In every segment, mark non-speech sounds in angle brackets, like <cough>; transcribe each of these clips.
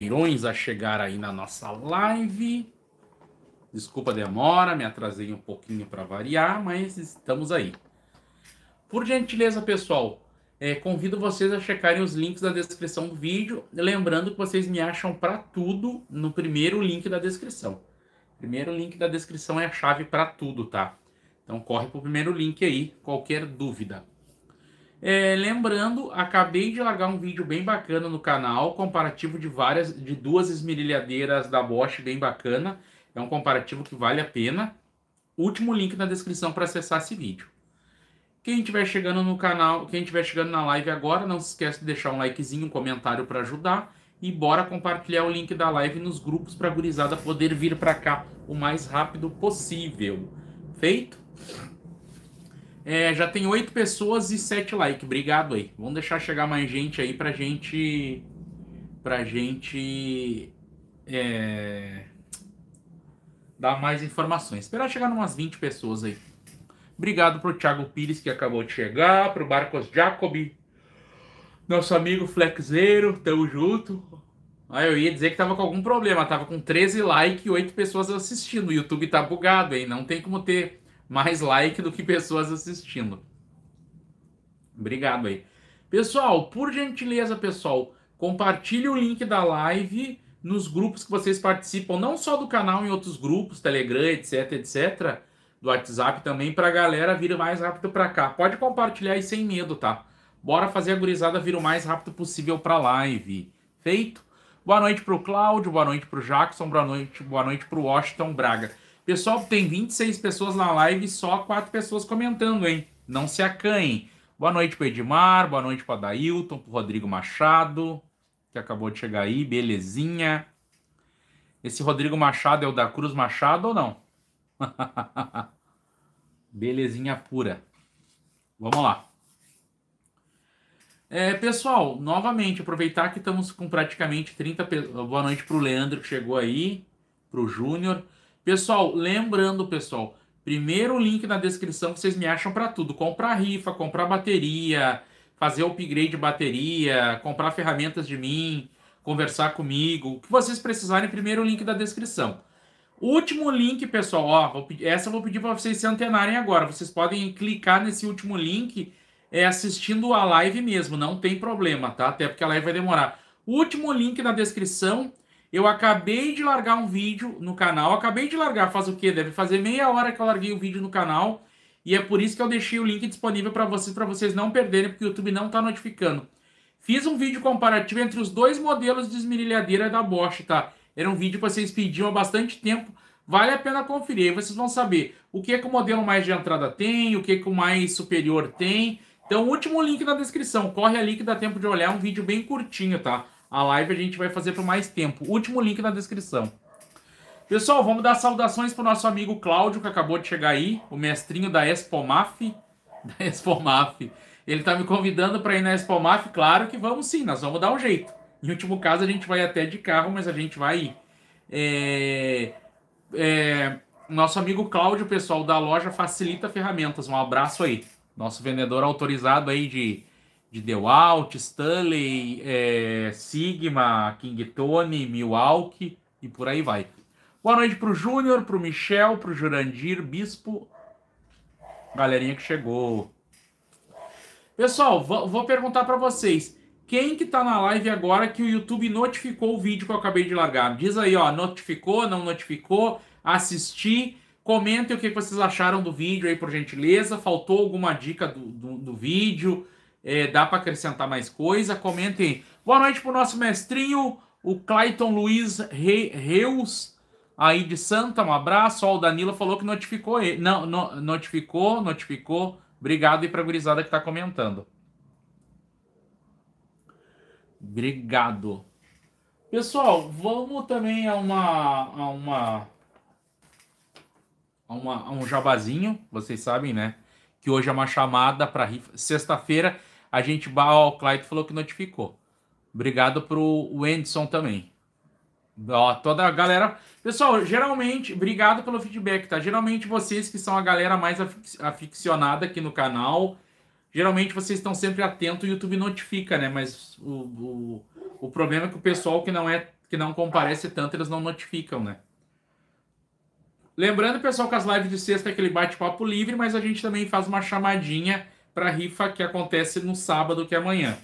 Irões a chegar aí na nossa live. Desculpa a demora, me atrasei um pouquinho para variar, mas estamos aí. Por gentileza, pessoal, é, convido vocês a checarem os links da descrição do vídeo. Lembrando que vocês me acham para tudo no primeiro link da descrição. Primeiro link da descrição é a chave para tudo, tá? Então corre para o primeiro link aí, qualquer dúvida. É, lembrando, acabei de largar um vídeo bem bacana no canal, comparativo de várias, de duas esmerilhadeiras da Bosch bem bacana. É um comparativo que vale a pena. Último link na descrição para acessar esse vídeo. Quem estiver chegando no canal, quem estiver chegando na live agora, não se esqueça de deixar um likezinho, um comentário para ajudar e bora compartilhar o link da live nos grupos para a gurizada poder vir para cá o mais rápido possível. Feito? É, já tem oito pessoas e sete likes. Obrigado aí. Vamos deixar chegar mais gente aí pra gente. Pra gente. É, dar mais informações. Esperar chegar umas 20 pessoas aí. Obrigado pro Thiago Pires que acabou de chegar, pro Marcos Jacobi, nosso amigo Flexeiro, tamo junto. Ah, eu ia dizer que tava com algum problema, tava com 13 likes e 8 pessoas assistindo. O YouTube tá bugado aí, não tem como ter mais like do que pessoas assistindo. Obrigado aí. Pessoal, por gentileza, pessoal, compartilhe o link da live nos grupos que vocês participam, não só do canal, em outros grupos, Telegram, etc, etc, do WhatsApp também, para a galera vir mais rápido para cá. Pode compartilhar aí sem medo, tá? Bora fazer a gurizada vir o mais rápido possível para a live. Feito? Boa noite para o Cláudio, boa noite para o Jackson, boa noite, boa noite para o Washington Braga. Pessoal, tem 26 pessoas na live e só quatro pessoas comentando, hein? Não se acanhem. Boa noite pro Edmar, boa noite pro Adailton, pro Rodrigo Machado, que acabou de chegar aí, belezinha. Esse Rodrigo Machado é o da Cruz Machado ou não? <laughs> belezinha pura. Vamos lá. É, pessoal, novamente, aproveitar que estamos com praticamente 30 pessoas. Boa noite pro Leandro que chegou aí, pro Júnior. Pessoal, lembrando, pessoal, primeiro link na descrição que vocês me acham para tudo: comprar rifa, comprar bateria, fazer upgrade de bateria, comprar ferramentas de mim, conversar comigo, o que vocês precisarem, primeiro link da descrição. Último link, pessoal, ó, essa eu vou pedir para vocês se antenarem agora. Vocês podem clicar nesse último link é, assistindo a live mesmo, não tem problema, tá? Até porque a live vai demorar. último link na descrição eu acabei de largar um vídeo no canal. Acabei de largar, faz o quê? Deve fazer meia hora que eu larguei o vídeo no canal. E é por isso que eu deixei o link disponível para vocês, para vocês não perderem, porque o YouTube não está notificando. Fiz um vídeo comparativo entre os dois modelos de esmerilhadeira da Bosch, tá? Era um vídeo que vocês pediam há bastante tempo. Vale a pena conferir. Aí vocês vão saber o que, é que o modelo mais de entrada tem, o que, é que o mais superior tem. Então, último link na descrição. Corre ali que dá tempo de olhar. É um vídeo bem curtinho, tá? A live a gente vai fazer por mais tempo. Último link na descrição. Pessoal, vamos dar saudações pro nosso amigo Cláudio, que acabou de chegar aí, o mestrinho da Expomaf. <laughs> Da Expomaf. Ele tá me convidando para ir na Expomaf, claro que vamos sim, nós vamos dar um jeito. Em último caso, a gente vai até de carro, mas a gente vai ir. É... É... Nosso amigo Cláudio, pessoal da loja Facilita Ferramentas, um abraço aí. Nosso vendedor autorizado aí de de Dewalt, Stanley, é, Sigma, King Tony, Milwaukee e por aí vai. Boa noite para o Júnior, para o Michel, para o Jurandir, Bispo, galerinha que chegou. Pessoal, vou perguntar para vocês, quem que tá na live agora que o YouTube notificou o vídeo que eu acabei de largar? Diz aí, ó, notificou, não notificou, assisti, comentem o que vocês acharam do vídeo aí, por gentileza, faltou alguma dica do, do, do vídeo, é, dá para acrescentar mais coisa. Comentem. Boa noite para o nosso mestrinho, o Clayton Luiz Re Reus, aí de Santa. Um abraço. Ó, o Danilo falou que notificou ele. Não, no, notificou, notificou. Obrigado e para a gurizada que está comentando. Obrigado. Pessoal, vamos também a uma a uma a, uma, a um jabazinho, vocês sabem, né? Que hoje é uma chamada para sexta-feira a gente, ó, o Clyde falou que notificou. Obrigado pro Wendson também. Ó, toda a galera. Pessoal, geralmente, obrigado pelo feedback, tá? Geralmente vocês que são a galera mais aficionada aqui no canal, geralmente vocês estão sempre atentos, o YouTube notifica, né? Mas o, o, o problema é que o pessoal que não é que não comparece tanto, eles não notificam, né? Lembrando, pessoal, que as lives de sexta é aquele bate-papo livre, mas a gente também faz uma chamadinha para a rifa que acontece no sábado, que é amanhã.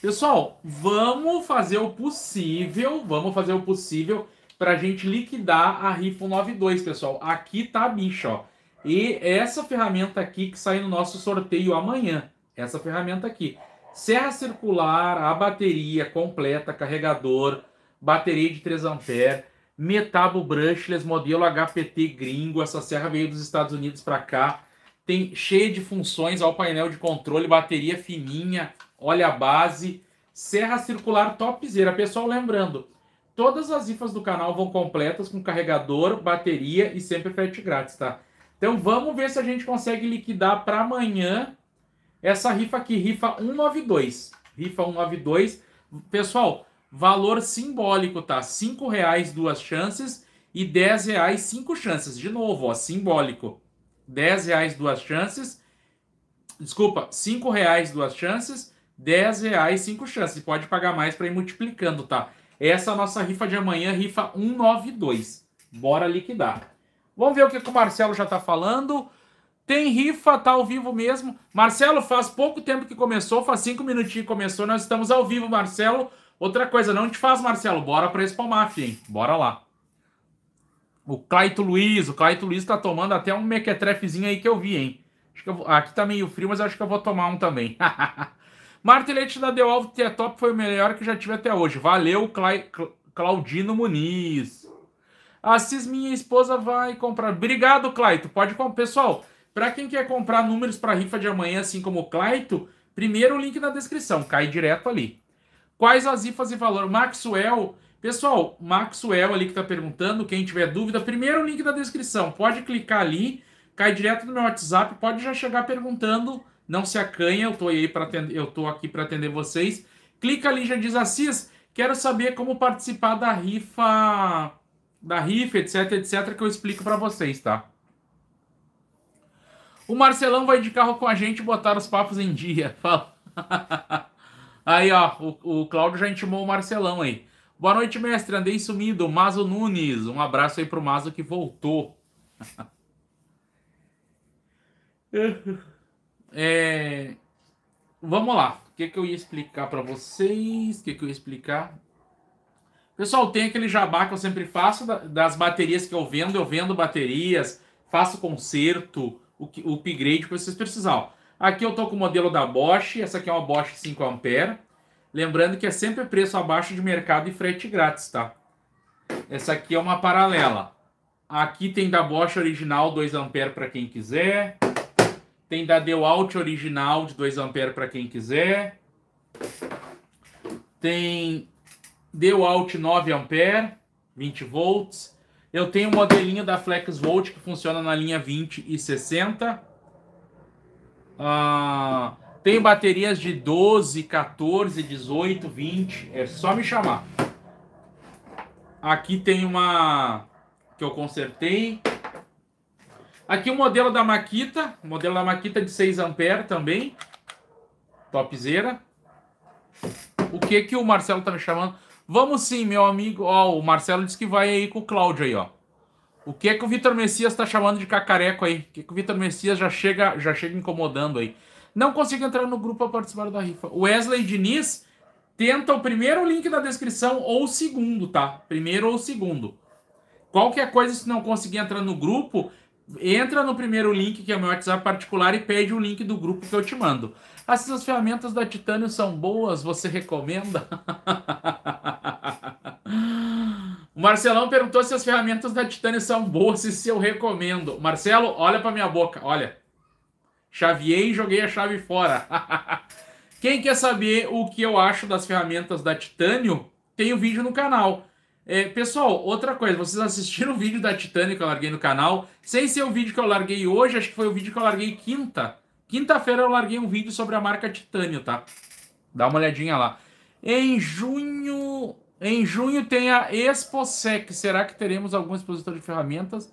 Pessoal, vamos fazer o possível, vamos fazer o possível para a gente liquidar a rifa 92, pessoal. Aqui tá a bicha, ó. E essa ferramenta aqui que sai no nosso sorteio amanhã, essa ferramenta aqui. Serra circular, a bateria completa, carregador, bateria de 3 ampere, metabo brushless, modelo HPT gringo. Essa serra veio dos Estados Unidos para cá tem cheia de funções, ao painel de controle, bateria fininha, olha a base, serra circular topzera. Pessoal, lembrando, todas as rifas do canal vão completas com carregador, bateria e sempre frete grátis, tá? Então vamos ver se a gente consegue liquidar para amanhã essa rifa aqui, rifa 192. Rifa 192. Pessoal, valor simbólico, tá? R$ reais duas chances e R$ reais cinco chances. De novo, ó, simbólico. 10 reais duas chances. Desculpa, 5 reais duas chances, 10 reais cinco chances. Pode pagar mais para ir multiplicando, tá? Essa é a nossa rifa de amanhã, rifa 192. Bora liquidar. Vamos ver o que, que o Marcelo já está falando. Tem rifa, tá ao vivo mesmo. Marcelo, faz pouco tempo que começou, faz cinco minutinhos que começou, nós estamos ao vivo, Marcelo. Outra coisa, não te faz, Marcelo, bora para espalmar, hein Bora lá. O Claito Luiz, o Claito Luiz tá tomando até um mequetrefezinho aí que eu vi, hein? Eu, aqui tá meio frio, mas acho que eu vou tomar um também. <laughs> Martelete da The Alvo T Top foi o melhor que já tive até hoje. Valeu, Cla Claudino Muniz. Assis, minha esposa vai comprar. Obrigado, Claito. Pode comprar. Pessoal, para quem quer comprar números para rifa de amanhã, assim como o Claito, primeiro o link na descrição, cai direto ali. Quais as rifas e valor? Maxwell, Pessoal, Maxwell ali que está perguntando, quem tiver dúvida, primeiro o link da descrição, pode clicar ali, cai direto no meu WhatsApp, pode já chegar perguntando, não se acanha, eu tô aí para atender, eu tô aqui para atender vocês. Clica ali já diz Assis, quero saber como participar da rifa da rifa, etc, etc, que eu explico para vocês, tá? O Marcelão vai de carro com a gente botar os papos em dia. <laughs> Aí, ó, o, o Cláudio já intimou o Marcelão aí. Boa noite, mestre. Andei sumido. Mazo Nunes. Um abraço aí pro Mazo que voltou. <laughs> é... Vamos lá. O que, que eu ia explicar para vocês? O que, que eu ia explicar? Pessoal, tem aquele jabá que eu sempre faço das baterias que eu vendo. Eu vendo baterias, faço conserto, o upgrade que vocês precisam. Aqui eu tô com o modelo da Bosch. Essa aqui é uma Bosch 5A. Lembrando que é sempre preço abaixo de mercado e frete grátis, tá? Essa aqui é uma paralela. Aqui tem da Bosch original 2A para quem quiser. Tem da Dewalt original de 2A para quem quiser. Tem Dewalt 9A, 20 volts. Eu tenho o um modelinho da FlexVolt que funciona na linha 20 e 60. Ah, tenho baterias de 12, 14, 18, 20. É só me chamar. Aqui tem uma que eu consertei. Aqui o um modelo da Makita. modelo da Makita de 6 ampere também. Topzera. O que que o Marcelo tá me chamando? Vamos sim, meu amigo. Ó, o Marcelo disse que vai aí com o Cláudio aí, ó. O que é que o Vitor Messias tá chamando de cacareco aí? O que, que o Vitor Messias já chega, já chega incomodando aí? não consigo entrar no grupo para participar da rifa. Wesley Diniz tenta o primeiro link da descrição ou o segundo, tá? Primeiro ou o segundo. Qualquer coisa, se não conseguir entrar no grupo, entra no primeiro link, que é o meu WhatsApp particular, e pede o link do grupo que eu te mando. suas ferramentas da Titânio são boas, você recomenda? <laughs> o Marcelão perguntou se as ferramentas da Titânio são boas e se eu recomendo. Marcelo, olha para minha boca, olha. Chaveei e joguei a chave fora. <laughs> Quem quer saber o que eu acho das ferramentas da Titânio, tem o um vídeo no canal. É, pessoal, outra coisa, vocês assistiram <laughs> o vídeo da Titânio que eu larguei no canal? Sem ser o vídeo que eu larguei hoje, acho que foi o vídeo que eu larguei quinta. Quinta-feira eu larguei um vídeo sobre a marca Titânio, tá? Dá uma olhadinha lá. Em junho. Em junho tem a Exposec. Será que teremos algum expositor de ferramentas?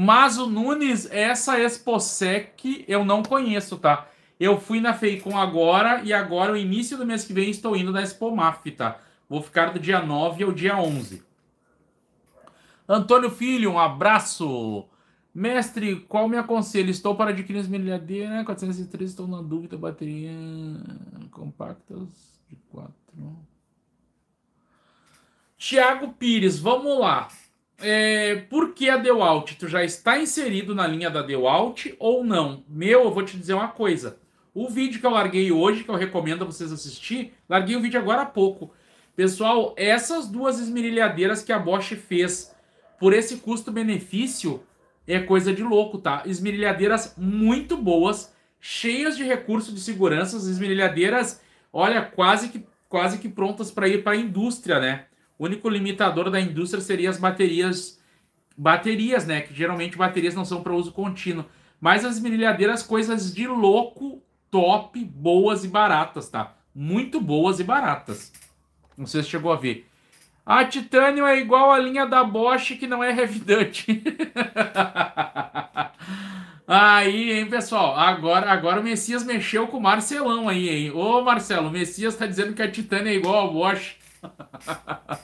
Mas o Nunes, essa Exposec eu não conheço, tá? Eu fui na Feicom agora e agora, o início do mês que vem, estou indo na Expomaf, tá? Vou ficar do dia 9 ao dia 11. Antônio Filho, um abraço. Mestre, qual me aconselho? Estou para adquirir as milhadeira, 403, estou na dúvida, bateria compactas de 4. Tiago Pires, vamos lá é, por que a Dewalt? Tu já está inserido na linha da Dewalt ou não? Meu, eu vou te dizer uma coisa. O vídeo que eu larguei hoje, que eu recomendo a vocês assistir, larguei o vídeo agora há pouco. Pessoal, essas duas esmerilhadeiras que a Bosch fez por esse custo-benefício é coisa de louco, tá? Esmerilhadeiras muito boas, cheias de recursos de segurança, esmerilhadeiras, olha, quase que quase que prontas para ir para a indústria, né? O único limitador da indústria seria as baterias, baterias, né? Que geralmente baterias não são para uso contínuo. Mas as mirilhadeiras, coisas de louco, top, boas e baratas, tá? Muito boas e baratas. Não sei se chegou a ver. A titânio é igual a linha da Bosch que não é revidante. <laughs> aí, hein, pessoal? Agora, agora o Messias mexeu com o Marcelão aí, hein? Ô, Marcelo, o Messias tá dizendo que a titânio é igual a Bosch. <laughs>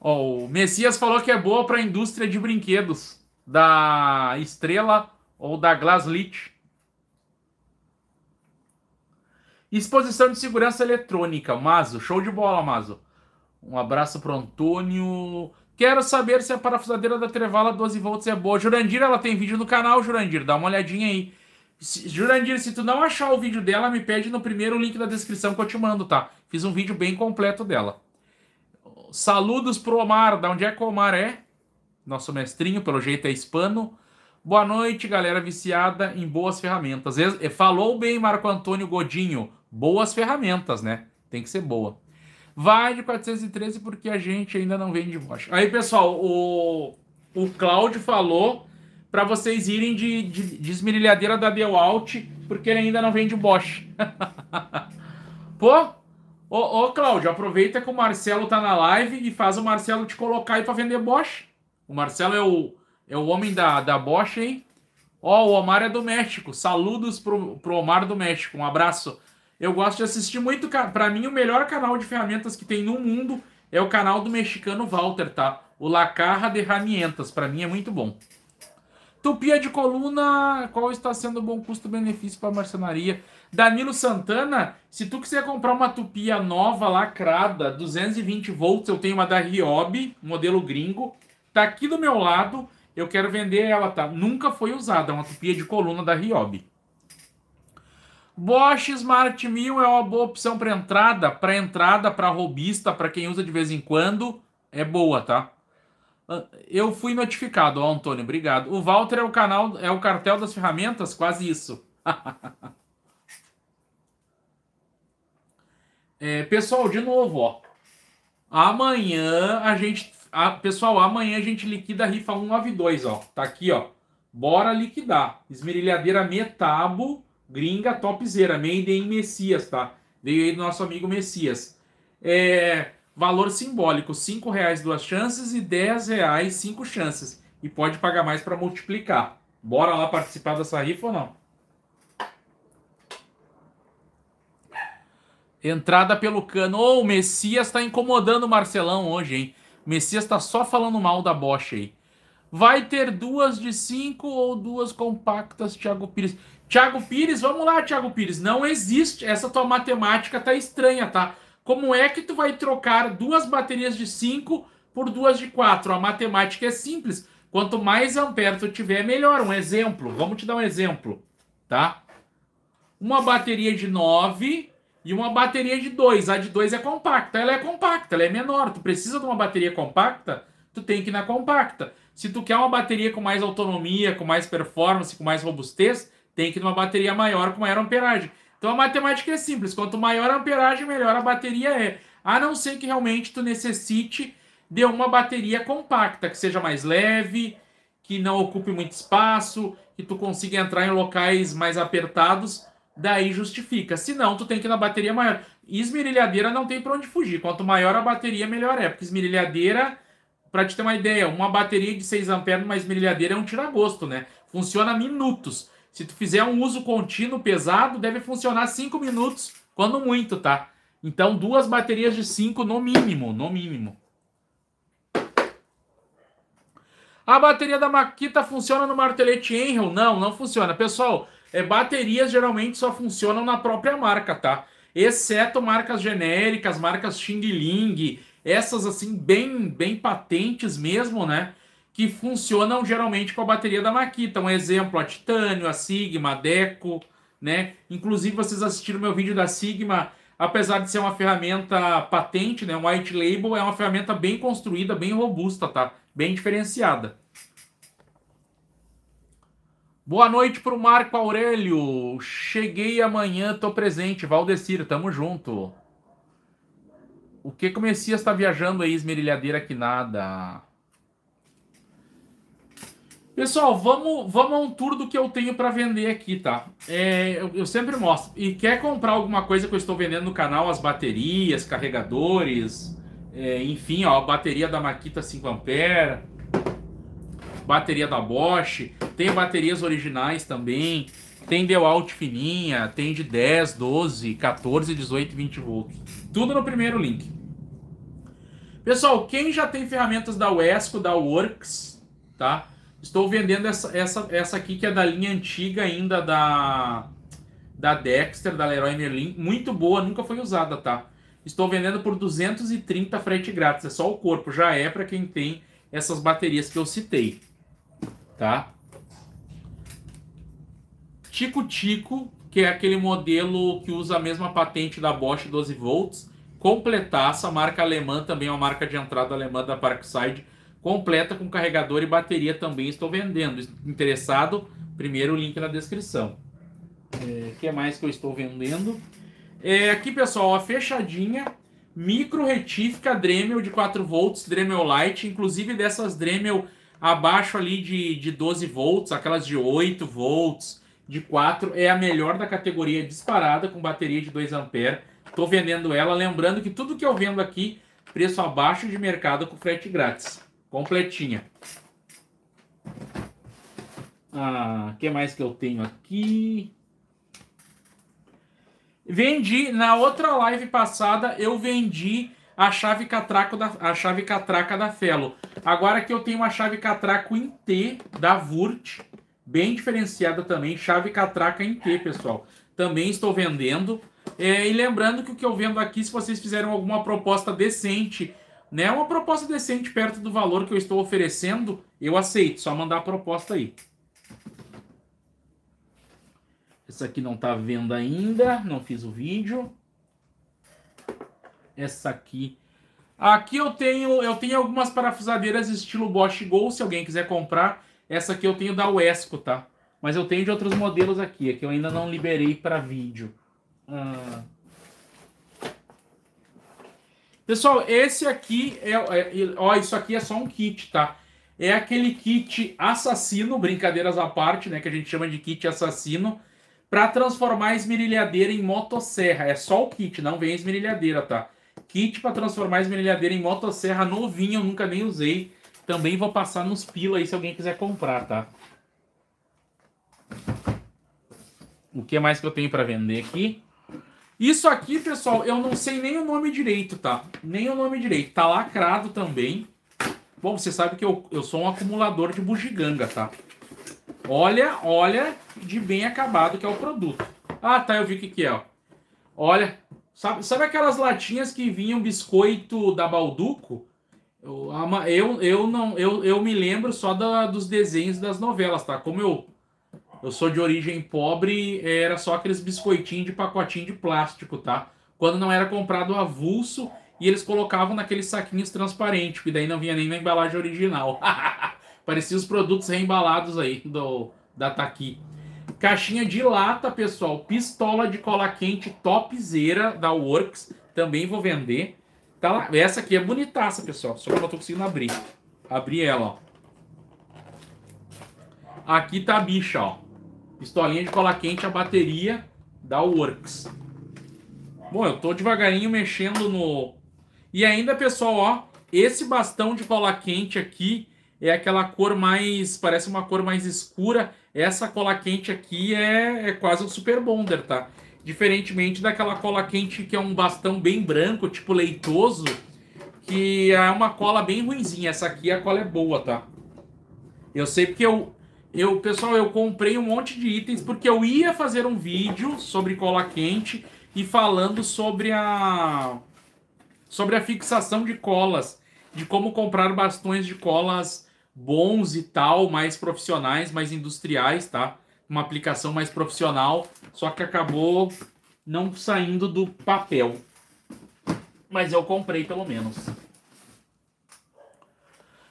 o Messias falou que é boa para a indústria de brinquedos da Estrela ou da Glaslit. Exposição de segurança eletrônica, Mazo, show de bola, Mazo. Um abraço para Antônio. Quero saber se a parafusadeira da Trevala 12 volts é boa. Jurandir, ela tem vídeo no canal, Jurandir, dá uma olhadinha aí. Jurandir, se tu não achar o vídeo dela, me pede no primeiro link da descrição que eu te mando, tá? Fiz um vídeo bem completo dela. Saludos pro Omar. Da onde é que o Omar é? Nosso mestrinho, pelo jeito é hispano. Boa noite, galera viciada em boas ferramentas. Eh, falou bem, Marco Antônio Godinho. Boas ferramentas, né? Tem que ser boa. Vai de 413 porque a gente ainda não vende voz. Aí, pessoal, o, o Cláudio falou para vocês irem de, de, de esmerilhadeira da Dewalt, porque ele ainda não vende Bosch. <laughs> Pô, ô, ô Cláudio, aproveita que o Marcelo tá na live e faz o Marcelo te colocar aí para vender Bosch. O Marcelo é o, é o homem da, da Bosch, hein? Ó, o Omar é do México. Saludos pro, pro Omar do México. Um abraço. Eu gosto de assistir muito. Para mim, o melhor canal de ferramentas que tem no mundo é o canal do mexicano Walter, tá? O La Carra de Ramientas. Para mim é muito bom. Tupia de coluna, qual está sendo o bom custo-benefício para a marcenaria? Danilo Santana, se tu quiser comprar uma tupia nova, lacrada, 220 volts, eu tenho uma da Ryobi, modelo gringo, tá aqui do meu lado, eu quero vender ela, tá? Nunca foi usada, é uma tupia de coluna da Ryobi. Bosch Smart 1000 é uma boa opção para entrada, para entrada, para robista, para quem usa de vez em quando, é boa, tá? Eu fui notificado, ó, Antônio, obrigado. O Walter é o canal, é o cartel das ferramentas, quase isso. <laughs> é, pessoal, de novo, ó. Amanhã a gente. A, pessoal, amanhã a gente liquida a rifa 192, ó. Tá aqui, ó. Bora liquidar. Esmerilhadeira Metabo, gringa topzera. Made em Messias, tá? Veio aí do nosso amigo Messias. É, valor simbólico, cinco reais duas chances e dez reais cinco chances. E pode pagar mais para multiplicar. Bora lá participar dessa rifa ou não? Entrada pelo cano. Ô, oh, o Messias tá incomodando o Marcelão hoje, hein? O Messias tá só falando mal da Bosch aí. Vai ter duas de cinco ou duas compactas, Thiago Pires. Thiago Pires, vamos lá, Thiago Pires. Não existe. Essa tua matemática tá estranha, tá? Como é que tu vai trocar duas baterias de 5 por duas de 4? A matemática é simples. Quanto mais ampere tu tiver, melhor. Um exemplo, vamos te dar um exemplo, tá? Uma bateria de 9 e uma bateria de 2. A de 2 é compacta, ela é compacta, ela é menor. Tu precisa de uma bateria compacta, tu tem que ir na compacta. Se tu quer uma bateria com mais autonomia, com mais performance, com mais robustez, tem que ir numa bateria maior, com maior amperagem. Então a matemática é simples, quanto maior a amperagem, melhor a bateria é. A não ser que realmente tu necessite de uma bateria compacta, que seja mais leve, que não ocupe muito espaço, que tu consiga entrar em locais mais apertados, daí justifica. Se não, tu tem que ir na bateria maior. E esmerilhadeira não tem para onde fugir. Quanto maior a bateria, melhor é, porque esmerilhadeira, para te ter uma ideia, uma bateria de 6 amperes numa esmerilhadeira é um tiragosto, né? Funciona minutos. Se tu fizer um uso contínuo pesado, deve funcionar 5 minutos, quando muito, tá? Então, duas baterias de 5 no mínimo, no mínimo. A bateria da Makita funciona no martelete Enron? Não, não funciona. Pessoal, é, baterias geralmente só funcionam na própria marca, tá? Exceto marcas genéricas, marcas Xing Ling, essas assim bem, bem patentes mesmo, né? que funcionam geralmente com a bateria da Makita. Um exemplo, a Titânio, a Sigma, a Deco, né? Inclusive, vocês assistiram meu vídeo da Sigma, apesar de ser uma ferramenta patente, né? Um white label, é uma ferramenta bem construída, bem robusta, tá? Bem diferenciada. Boa noite para o Marco Aurélio. Cheguei amanhã, tô presente. Valdecir, tamo junto. O que que o Messias tá viajando aí, esmerilhadeira que nada? Pessoal, vamos, vamos a um tour do que eu tenho para vender aqui, tá? É, eu, eu, sempre mostro. E quer comprar alguma coisa que eu estou vendendo no canal? As baterias, carregadores, é, enfim, ó, bateria da Makita 5A, bateria da Bosch, tem baterias originais também, tem deu alt fininha, tem de 10, 12, 14, 18, 20 volts. Tudo no primeiro link. Pessoal, quem já tem ferramentas da Wesco, da Works, tá? Estou vendendo essa, essa, essa aqui que é da linha antiga ainda da, da Dexter, da Leroy Merlin. Muito boa, nunca foi usada, tá? Estou vendendo por 230 frete grátis. É só o corpo, já é para quem tem essas baterias que eu citei, tá? Tico Tico, que é aquele modelo que usa a mesma patente da Bosch 12 volts, completaça, marca alemã também é uma marca de entrada alemã da Parkside completa com carregador e bateria também estou vendendo. Interessado? Primeiro link na descrição. O é, que é mais que eu estou vendendo? É, aqui, pessoal, a fechadinha, micro retífica Dremel de 4 volts, Dremel Light, inclusive dessas Dremel abaixo ali de, de 12 volts, aquelas de 8 volts, de 4, é a melhor da categoria disparada com bateria de 2 ampere. Estou vendendo ela, lembrando que tudo que eu vendo aqui, preço abaixo de mercado com frete grátis completinha. Ah, que mais que eu tenho aqui? Vendi na outra live passada, eu vendi a chave catraco da a chave catraca da Felo. Agora que eu tenho uma chave catraco em T da Vurt, bem diferenciada também, chave catraca em T, pessoal. Também estou vendendo. É, e lembrando que o que eu vendo aqui, se vocês fizerem alguma proposta decente né, uma proposta decente perto do valor que eu estou oferecendo, eu aceito. Só mandar a proposta aí. Essa aqui não está vendo ainda, não fiz o vídeo. Essa aqui. Aqui eu tenho, eu tenho algumas parafusadeiras estilo Bosch Gold. se alguém quiser comprar. Essa aqui eu tenho da Wesco, tá? Mas eu tenho de outros modelos aqui, é que eu ainda não liberei para vídeo. Ah. Pessoal, esse aqui é, é, ó, isso aqui é só um kit, tá? É aquele kit assassino, brincadeiras à parte, né? Que a gente chama de kit assassino, para transformar a esmerilhadeira em motosserra. É só o kit, não vem a esmerilhadeira, tá? Kit para transformar a esmerilhadeira em motosserra novinho, eu nunca nem usei. Também vou passar nos pila aí se alguém quiser comprar, tá? O que mais que eu tenho para vender aqui? Isso aqui, pessoal, eu não sei nem o nome direito, tá? Nem o nome direito. Tá lacrado também. Bom, você sabe que eu, eu sou um acumulador de bugiganga, tá? Olha, olha de bem acabado que é o produto. Ah, tá, eu vi o que que é, ó. Olha, sabe, sabe aquelas latinhas que vinham biscoito da Balduco? Eu, eu, eu não, eu, eu me lembro só da, dos desenhos das novelas, tá? Como eu eu sou de origem pobre, era só aqueles biscoitinhos de pacotinho de plástico, tá? Quando não era comprado avulso e eles colocavam naqueles saquinhos transparentes, que daí não vinha nem na embalagem original. <laughs> Parecia os produtos reembalados aí do da Taqui. Caixinha de lata, pessoal. Pistola de cola quente topzera da Works. Também vou vender. Tá lá. Essa aqui é bonitaça, pessoal. Só que eu não tô conseguindo abrir. Abri ela, ó. Aqui tá a bicha, ó. Pistolinha de cola quente, a bateria da Works. Bom, eu tô devagarinho mexendo no... E ainda, pessoal, ó, esse bastão de cola quente aqui é aquela cor mais... Parece uma cor mais escura. Essa cola quente aqui é, é quase um Super Bonder, tá? Diferentemente daquela cola quente que é um bastão bem branco, tipo leitoso, que é uma cola bem ruinzinha. Essa aqui a cola é boa, tá? Eu sei porque eu eu, pessoal, eu comprei um monte de itens porque eu ia fazer um vídeo sobre cola quente e falando sobre a sobre a fixação de colas, de como comprar bastões de colas bons e tal, mais profissionais, mais industriais, tá? Uma aplicação mais profissional, só que acabou não saindo do papel. Mas eu comprei pelo menos.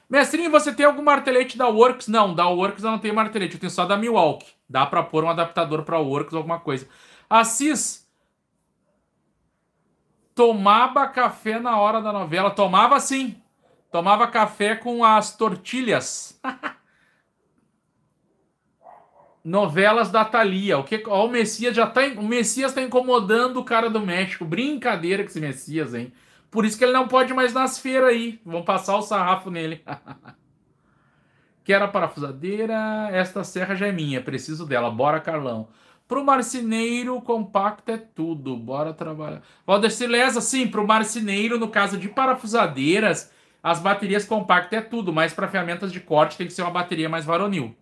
Mestrinho, você tem algum martelete da Works? Não, da Works eu não tenho martelete, eu tenho só da Milwaukee. Dá para pôr um adaptador para Works alguma coisa. Assis tomava café na hora da novela. Tomava sim. Tomava café com as tortilhas. <laughs> Novelas da Thalia. O que ó, o Messias já tá, o Messias tá incomodando o cara do México. Brincadeira com esse Messias, hein? Por isso que ele não pode mais nas feiras aí. Vão passar o sarrafo nele. <laughs> Quero a parafusadeira. Esta serra já é minha. Preciso dela. Bora, Carlão. Pro marceneiro, compacto é tudo. Bora trabalhar. Valder Silesa, sim, pro marceneiro, no caso de parafusadeiras, as baterias compactas é tudo, mas para ferramentas de corte tem que ser uma bateria mais varonil.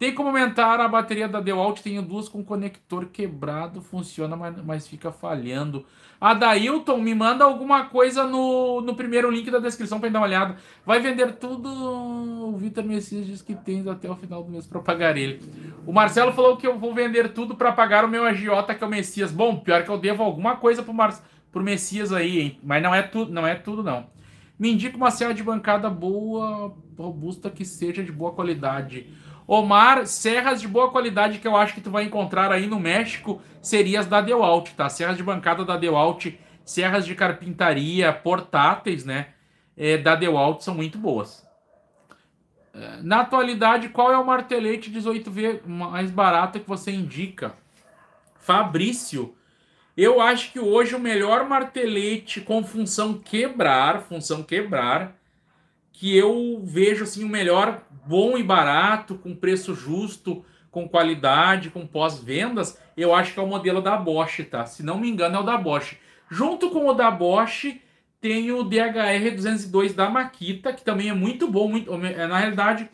Tem como aumentar a bateria da DeWalt, tenho duas com conector quebrado, funciona, mas, mas fica falhando. A Dailton, me manda alguma coisa no, no primeiro link da descrição para dar uma olhada. Vai vender tudo, o Vitor Messias diz que tem até o final do mês para pagar ele. O Marcelo falou que eu vou vender tudo para pagar o meu agiota, que é o Messias. Bom, pior que eu devo alguma coisa pro, Mar... pro Messias aí, hein? Mas não é, tudo, não é tudo, não. Me indica uma cela de bancada boa, robusta, que seja de boa qualidade. Omar, serras de boa qualidade que eu acho que tu vai encontrar aí no México seriam as da Dewalt, tá? Serras de bancada da Dewalt, serras de carpintaria, portáteis, né? É, da Dewalt são muito boas. É, na atualidade, qual é o martelete 18V mais barato que você indica? Fabrício, eu acho que hoje o melhor martelete com função quebrar, função quebrar, que eu vejo assim o melhor bom e barato, com preço justo, com qualidade, com pós-vendas, eu acho que é o modelo da Bosch, tá? Se não me engano, é o da Bosch. Junto com o da Bosch, tem o DHR 202 da Makita, que também é muito bom, muito, é, na realidade,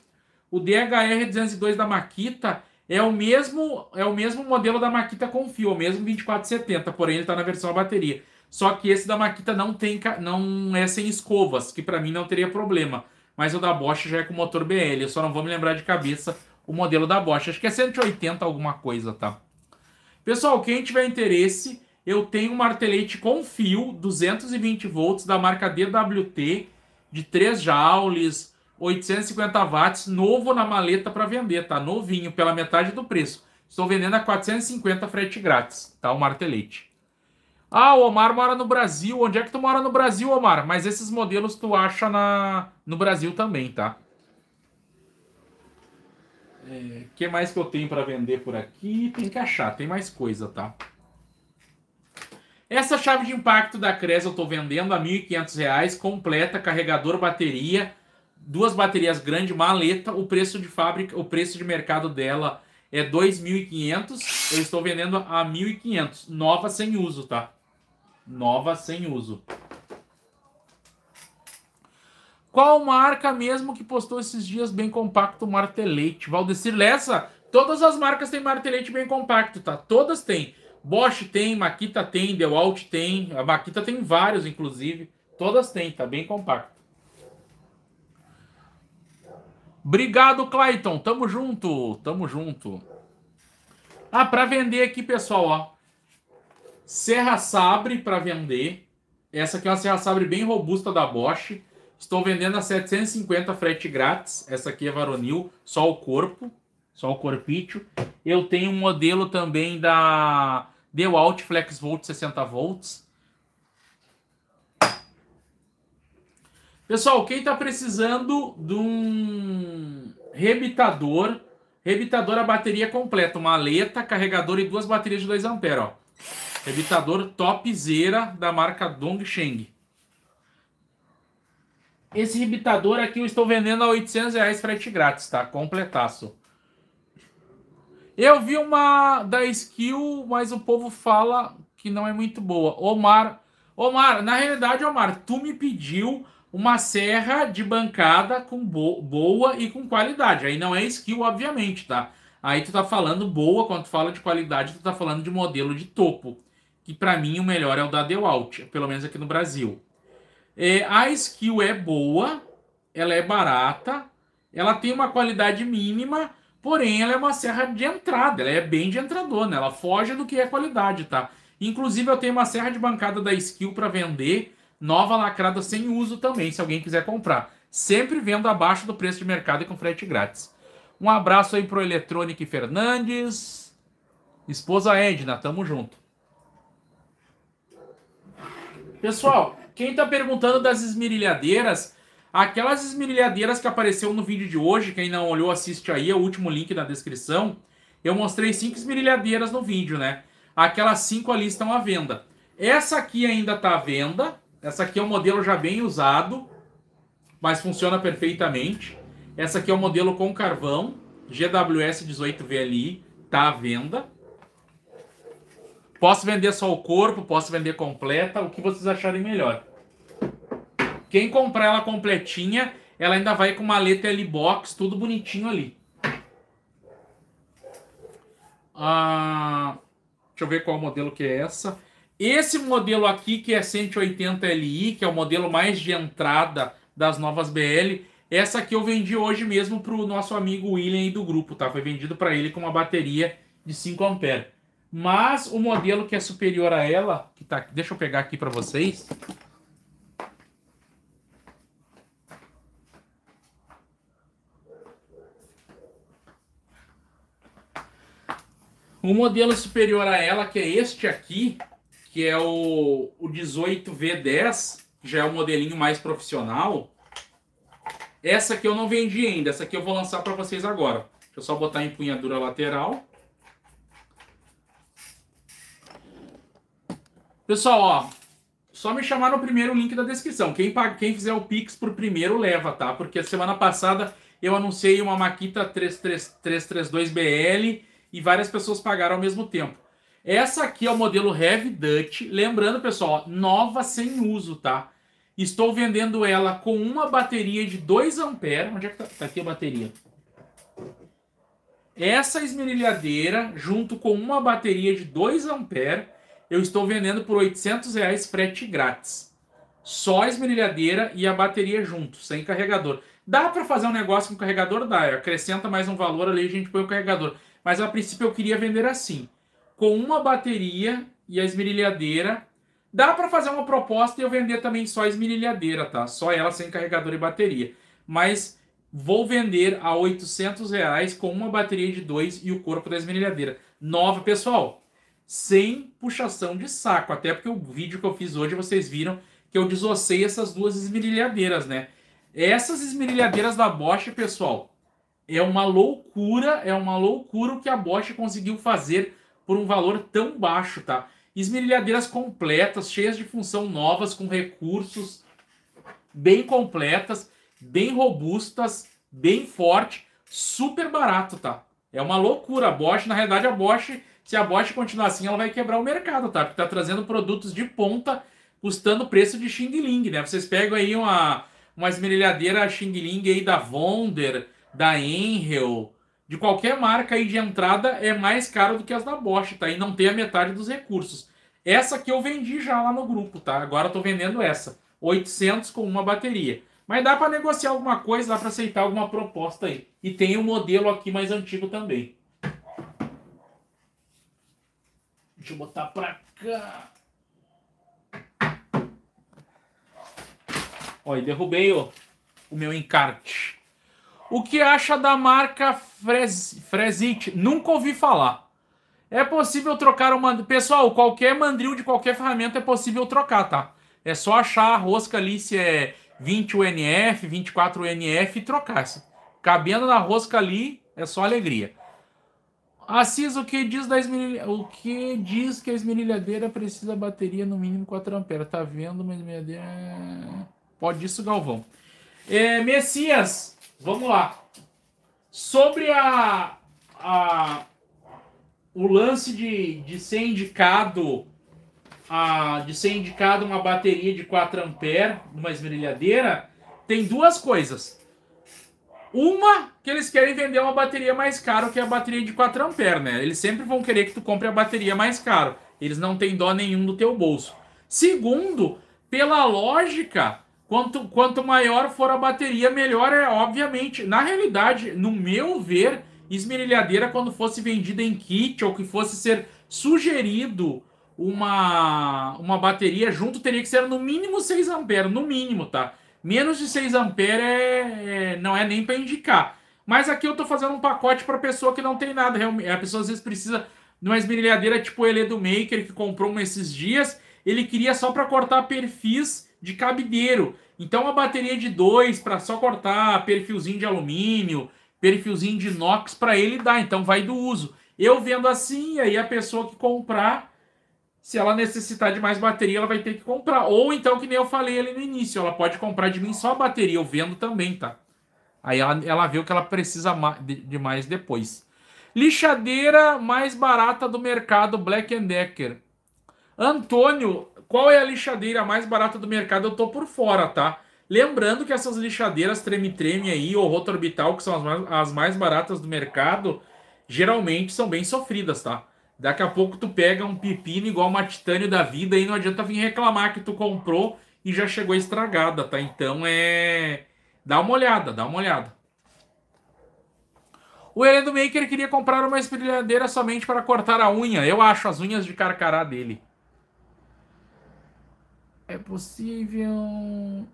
o DHR 202 da Makita é o mesmo é o mesmo modelo da Makita com fio, é o mesmo 2470, porém ele está na versão a bateria. Só que esse da Makita não tem não é sem escovas, que para mim não teria problema. Mas o da Bosch já é com motor BL, eu só não vou me lembrar de cabeça o modelo da Bosch. Acho que é 180 alguma coisa, tá? Pessoal, quem tiver interesse, eu tenho um martelete com fio 220 volts da marca DWT de 3 joules, 850 watts, novo na maleta para vender, tá? Novinho, pela metade do preço. Estou vendendo a 450 frete grátis, tá? O martelete. Ah, o Omar mora no Brasil. Onde é que tu mora no Brasil, Omar? Mas esses modelos tu acha na... no Brasil também, tá? O é, que mais que eu tenho para vender por aqui? Tem que achar, tem mais coisa, tá? Essa chave de impacto da Cres eu estou vendendo a R$ 1.500, completa, carregador, bateria, duas baterias grande, maleta. O preço de fábrica, o preço de mercado dela é 2.500. Eu estou vendendo a 1.500, nova sem uso, tá? nova sem uso. Qual marca mesmo que postou esses dias bem compacto martelete? Valdecir Lessa, todas as marcas têm martelete bem compacto, tá? Todas têm. Bosch tem, Makita tem, Dewalt tem. A Makita tem vários, inclusive. Todas têm, tá bem compacto. Obrigado, Clayton. Tamo junto, tamo junto. Ah, para vender aqui, pessoal, ó. Serra Sabre para vender. Essa aqui é uma Serra Sabre bem robusta da Bosch. Estou vendendo a 750 frete grátis. Essa aqui é varonil, só o corpo, só o corpício. Eu tenho um modelo também da Dewalt Flex Volt 60 volts. Pessoal, quem está precisando de um rebitador, rebitador a bateria completa, uma aleta, carregador e duas baterias de 2 amperes, ó. Evitador topzera da marca Dongsheng. Esse evitador aqui eu estou vendendo a 800 reais frete grátis, tá? Completaço. Eu vi uma da Skill, mas o povo fala que não é muito boa. Omar, Omar, na realidade, Omar, tu me pediu uma serra de bancada com bo boa e com qualidade. Aí não é skill, obviamente, tá? Aí tu tá falando boa, quando tu fala de qualidade, tu tá falando de modelo de topo que para mim o melhor é o da Dewalt, pelo menos aqui no Brasil. É, a skill é boa, ela é barata, ela tem uma qualidade mínima, porém ela é uma serra de entrada, ela é bem de entradona, ela foge do que é qualidade, tá? Inclusive eu tenho uma serra de bancada da skill para vender, nova lacrada sem uso também, se alguém quiser comprar. Sempre vendo abaixo do preço de mercado e com frete grátis. Um abraço aí pro Eletrônico Fernandes, esposa Edna, tamo junto. Pessoal, quem está perguntando das esmirilhadeiras, aquelas esmirilhadeiras que apareceu no vídeo de hoje, quem não olhou, assiste aí, é o último link na descrição. Eu mostrei cinco esmirilhadeiras no vídeo, né? Aquelas cinco ali estão à venda. Essa aqui ainda está à venda. Essa aqui é um modelo já bem usado, mas funciona perfeitamente. Essa aqui é o um modelo com carvão, GWS 18 VLI, está à venda. Posso vender só o corpo, posso vender completa, o que vocês acharem melhor. Quem comprar ela completinha, ela ainda vai com uma letra L-Box, tudo bonitinho ali. Ah, deixa eu ver qual modelo que é essa. Esse modelo aqui, que é 180 Li, que é o modelo mais de entrada das novas BL, essa aqui eu vendi hoje mesmo para o nosso amigo William do grupo, tá? Foi vendido para ele com uma bateria de 5 amperes. Mas o modelo que é superior a ela, que tá, deixa eu pegar aqui para vocês. O modelo superior a ela, que é este aqui, que é o, o 18V10, que já é o modelinho mais profissional. Essa aqui eu não vendi ainda, essa aqui eu vou lançar para vocês agora. Deixa eu só botar a empunhadura lateral. Pessoal, ó, só me chamar no primeiro link da descrição. Quem, paga, quem fizer o Pix por primeiro leva, tá? Porque semana passada eu anunciei uma Maquita 33332BL e várias pessoas pagaram ao mesmo tempo. Essa aqui é o modelo Heavy Dutch. Lembrando, pessoal, ó, nova sem uso, tá? Estou vendendo ela com uma bateria de 2 A. Onde é que tá? tá aqui a bateria. Essa esmerilhadeira, junto com uma bateria de 2 ampere, eu estou vendendo por 800 reais frete grátis. Só a esmerilhadeira e a bateria junto, sem carregador. Dá para fazer um negócio com carregador? Dá. Acrescenta mais um valor ali e a gente põe o carregador. Mas a princípio eu queria vender assim. Com uma bateria e a esmerilhadeira. Dá para fazer uma proposta e eu vender também só a esmerilhadeira, tá? Só ela sem carregador e bateria. Mas vou vender a 800 reais com uma bateria de dois e o corpo da esmerilhadeira. Nova, pessoal sem puxação de saco. Até porque o vídeo que eu fiz hoje, vocês viram que eu desossei essas duas esmerilhadeiras, né? Essas esmerilhadeiras da Bosch, pessoal, é uma loucura, é uma loucura o que a Bosch conseguiu fazer por um valor tão baixo, tá? Esmerilhadeiras completas, cheias de função novas, com recursos bem completas, bem robustas, bem forte, super barato, tá? É uma loucura. A Bosch, na realidade, a Bosch se a Bosch continuar assim, ela vai quebrar o mercado, tá? Porque tá trazendo produtos de ponta custando preço de Xing Ling, né? Vocês pegam aí uma, uma esmerilhadeira Xing Ling aí da Wonder, da Enrel, de qualquer marca aí de entrada é mais caro do que as da Bosch, tá? E não tem a metade dos recursos. Essa que eu vendi já lá no grupo, tá? Agora eu tô vendendo essa, 800 com uma bateria. Mas dá para negociar alguma coisa, dá para aceitar alguma proposta aí. E tem o um modelo aqui mais antigo também. Deixa eu botar pra cá. Olha, derrubei ó, o meu encarte. O que acha da marca Frez... Frezit? Nunca ouvi falar. É possível trocar uma. Pessoal, qualquer mandril de qualquer ferramenta é possível trocar, tá? É só achar a rosca ali se é 20 UNF, 24 UNF e trocar. Cabendo na rosca ali é só alegria. Assis, o que diz da esmerilha... o que diz que a esmerilhadeira precisa bateria no mínimo 4 amperes? Tá vendo uma esmerilhadeira? É- Pode isso, Galvão. É, Messias, vamos lá. Sobre a, a o lance de, de ser indicado a, de ser indicado uma bateria de 4 amperes numa esmerilhadeira, tem duas coisas. Uma que eles querem vender uma bateria mais cara que é a bateria de 4 a né? Eles sempre vão querer que tu compre a bateria mais cara Eles não têm dó nenhum do teu bolso. Segundo, pela lógica, quanto, quanto maior for a bateria, melhor é, obviamente. Na realidade, no meu ver, esmerilhadeira, quando fosse vendida em kit ou que fosse ser sugerido uma, uma bateria junto, teria que ser no mínimo 6 a no mínimo, tá? Menos de 6 amperes é, é, não é nem para indicar. Mas aqui eu estou fazendo um pacote para pessoa que não tem nada. Realmente. A pessoa às vezes precisa de uma esmerilhadeira tipo o Elê é do Maker, que comprou um esses dias. Ele queria só para cortar perfis de cabideiro. Então, uma bateria de 2 para só cortar perfilzinho de alumínio, perfilzinho de inox para ele dar. Então, vai do uso. Eu vendo assim, aí a pessoa que comprar se ela necessitar de mais bateria, ela vai ter que comprar. Ou então, que nem eu falei ali no início, ela pode comprar de mim só a bateria, eu vendo também, tá? Aí ela, ela vê o que ela precisa de mais depois. Lixadeira mais barata do mercado, Black Decker. Antônio, qual é a lixadeira mais barata do mercado? Eu tô por fora, tá? Lembrando que essas lixadeiras treme-treme aí, ou rotorbital, que são as mais, as mais baratas do mercado, geralmente são bem sofridas, tá? Daqui a pouco tu pega um pepino igual uma titânio da vida e não adianta vir reclamar que tu comprou e já chegou estragada, tá? Então é. Dá uma olhada, dá uma olhada. O heredo Maker queria comprar uma esmerilhadeira somente para cortar a unha. Eu acho as unhas de carcará dele. É possível.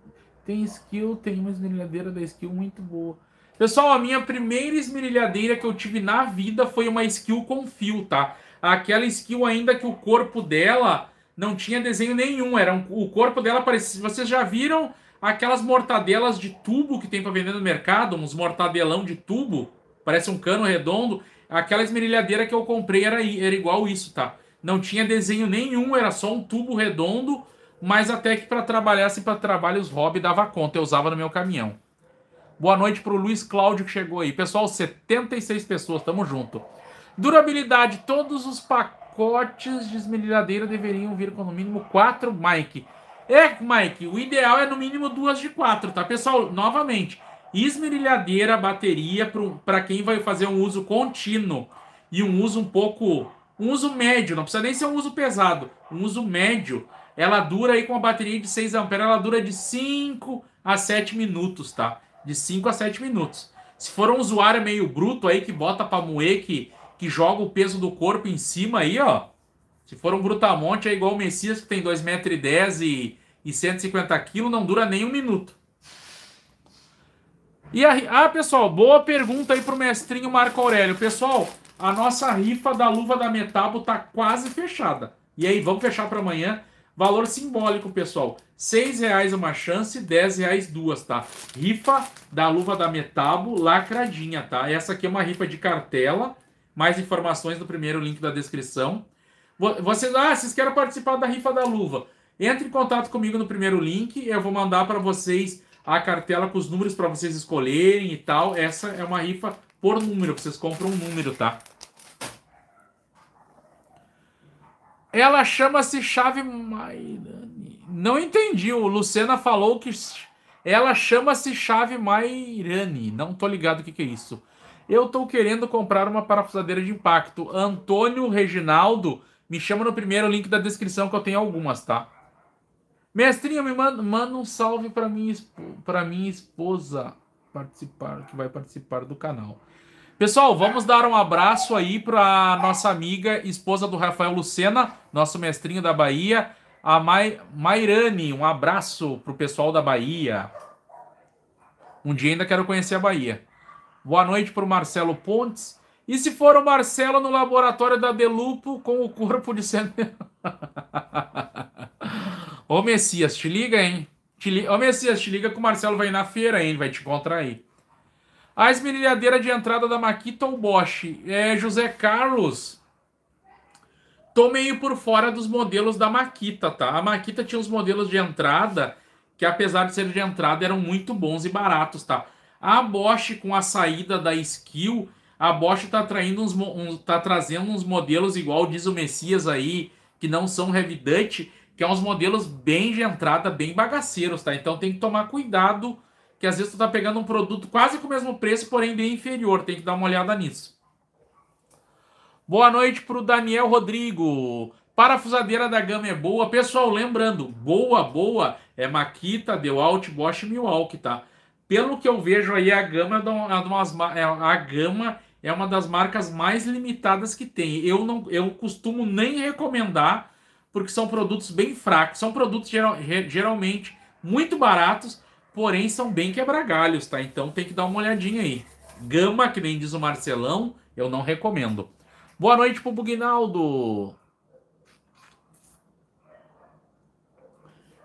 Tem skill, tem uma esmerilhadeira da skill muito boa. Pessoal, a minha primeira esmerilhadeira que eu tive na vida foi uma skill com fio, tá? aquela skill ainda que o corpo dela não tinha desenho nenhum. Era um, o corpo dela parecia. Vocês já viram aquelas mortadelas de tubo que tem para vender no mercado? Uns mortadelão de tubo? Parece um cano redondo. Aquela esmerilhadeira que eu comprei era, era igual isso, tá? Não tinha desenho nenhum, era só um tubo redondo, mas até que para trabalhar, se para trabalhos hobby, dava conta. Eu usava no meu caminhão. Boa noite pro Luiz Cláudio que chegou aí. Pessoal, 76 pessoas, tamo junto. Durabilidade: todos os pacotes de esmerilhadeira deveriam vir com no mínimo quatro Mike. É, Mike, o ideal é no mínimo duas de quatro, tá, pessoal? Novamente, esmerilhadeira, bateria, para quem vai fazer um uso contínuo e um uso um pouco. Um uso médio, não precisa nem ser um uso pesado, um uso médio. Ela dura aí com a bateria de 6 amperes, ela dura de 5 a 7 minutos, tá? De 5 a 7 minutos. Se for um usuário meio bruto aí que bota para moer que que joga o peso do corpo em cima aí, ó. Se for um brutamonte, é igual o Messias, que tem 2,10m e, e 150kg, não dura nem um minuto. E a, ah, pessoal, boa pergunta aí pro mestrinho Marco Aurélio. Pessoal, a nossa rifa da luva da Metabo tá quase fechada. E aí, vamos fechar para amanhã. Valor simbólico, pessoal. Seis reais uma chance, dez reais duas, tá? Rifa da luva da Metabo lacradinha, tá? Essa aqui é uma rifa de cartela mais informações no primeiro link da descrição. Vocês, ah, vocês querem participar da rifa da luva? Entre em contato comigo no primeiro link, eu vou mandar para vocês a cartela com os números para vocês escolherem e tal. Essa é uma rifa por número, vocês compram um número, tá? Ela chama-se Chave Mairani. Não entendi, o Lucena falou que ela chama-se Chave Mairani. Não tô ligado o que, que é isso. Eu estou querendo comprar uma parafusadeira de impacto. Antônio Reginaldo, me chama no primeiro link da descrição que eu tenho algumas, tá? Mestrinha, me manda, manda um salve para minha, minha esposa participar, que vai participar do canal. Pessoal, vamos dar um abraço aí para nossa amiga, esposa do Rafael Lucena, nosso mestrinho da Bahia, a Mai, Mairane. Um abraço pro pessoal da Bahia. Um dia ainda quero conhecer a Bahia. Boa noite para o Marcelo Pontes. E se for o Marcelo no laboratório da Delupo com o corpo de Sentinela? <laughs> Ô Messias, te liga, hein? Te li... Ô Messias, te liga que o Marcelo vai ir na feira, hein? vai te encontrar aí. A esmerilhadeira de entrada da Maquita ou Bosch? É, José Carlos. Tô meio por fora dos modelos da Maquita, tá? A Maquita tinha os modelos de entrada que, apesar de serem de entrada, eram muito bons e baratos, tá? A Bosch, com a saída da skill, a Bosch está uns, um, tá trazendo uns modelos, igual diz o Messias aí, que não são revidante, que é uns modelos bem de entrada, bem bagaceiros, tá? Então tem que tomar cuidado, que às vezes tu tá pegando um produto quase com o mesmo preço, porém bem inferior. Tem que dar uma olhada nisso. Boa noite para o Daniel Rodrigo. Parafusadeira da gama é boa. Pessoal, lembrando, boa, boa é Makita, Dewalt, Bosch e Milwaukee, tá? pelo que eu vejo aí, a Gama é, é umas, é, a Gama é uma das marcas mais limitadas que tem. Eu não eu costumo nem recomendar, porque são produtos bem fracos. São produtos geral, geralmente muito baratos, porém são bem quebra-galhos, tá? Então tem que dar uma olhadinha aí. Gama, que nem diz o Marcelão, eu não recomendo. Boa noite pro Bugnaldo.